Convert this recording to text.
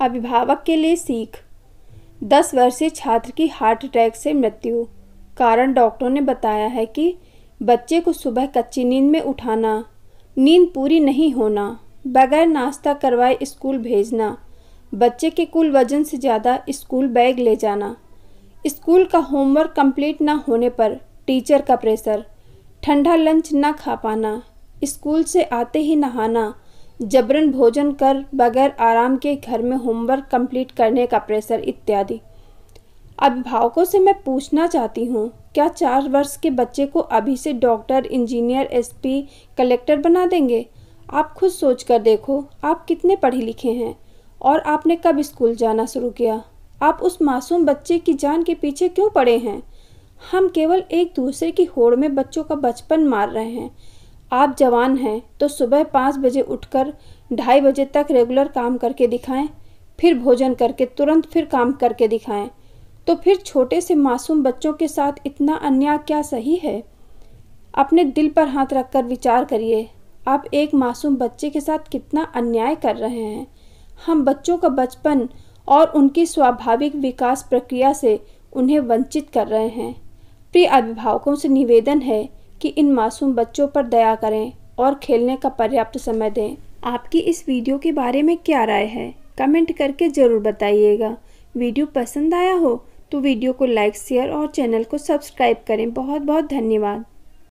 अभिभावक के लिए सीख दस वर्षीय छात्र की हार्ट अटैक से मृत्यु कारण डॉक्टरों ने बताया है कि बच्चे को सुबह कच्ची नींद में उठाना नींद पूरी नहीं होना बगैर नाश्ता करवाए स्कूल भेजना बच्चे के कुल वजन से ज़्यादा स्कूल बैग ले जाना स्कूल का होमवर्क कंप्लीट ना होने पर टीचर का प्रेशर ठंडा लंच ना खा पाना स्कूल से आते ही नहाना जबरन भोजन कर बगैर आराम के घर में होमवर्क कंप्लीट करने का प्रेशर इत्यादि अभिभावकों से मैं पूछना चाहती हूँ क्या चार वर्ष के बच्चे को अभी से डॉक्टर इंजीनियर एसपी कलेक्टर बना देंगे आप खुद सोच कर देखो आप कितने पढ़े लिखे हैं और आपने कब स्कूल जाना शुरू किया आप उस मासूम बच्चे की जान के पीछे क्यों पड़े हैं हम केवल एक दूसरे की होड़ में बच्चों का बचपन मार रहे हैं आप जवान हैं तो सुबह पाँच बजे उठकर ढाई बजे तक रेगुलर काम करके दिखाएं फिर भोजन करके तुरंत फिर काम करके दिखाएं तो फिर छोटे से मासूम बच्चों के साथ इतना अन्याय क्या सही है अपने दिल पर हाथ रखकर विचार करिए आप एक मासूम बच्चे के साथ कितना अन्याय कर रहे हैं हम बच्चों का बचपन और उनकी स्वाभाविक विकास प्रक्रिया से उन्हें वंचित कर रहे हैं प्रिय अभिभावकों से निवेदन है कि इन मासूम बच्चों पर दया करें और खेलने का पर्याप्त समय दें आपकी इस वीडियो के बारे में क्या राय है कमेंट करके ज़रूर बताइएगा वीडियो पसंद आया हो तो वीडियो को लाइक शेयर और चैनल को सब्सक्राइब करें बहुत बहुत धन्यवाद